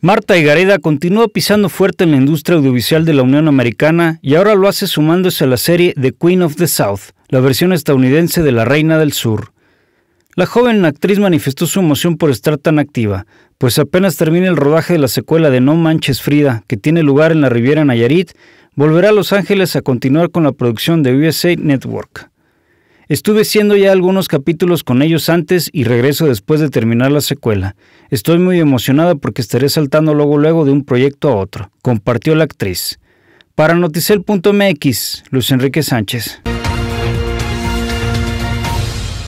Marta Igareda continúa pisando fuerte en la industria audiovisual de la Unión Americana y ahora lo hace sumándose a la serie The Queen of the South, la versión estadounidense de La Reina del Sur. La joven actriz manifestó su emoción por estar tan activa, pues apenas termina el rodaje de la secuela de No Manches Frida, que tiene lugar en la Riviera Nayarit, volverá a Los Ángeles a continuar con la producción de USA Network. Estuve haciendo ya algunos capítulos con ellos antes y regreso después de terminar la secuela. Estoy muy emocionada porque estaré saltando luego luego de un proyecto a otro, compartió la actriz. Para Noticel.mx, Luis Enrique Sánchez.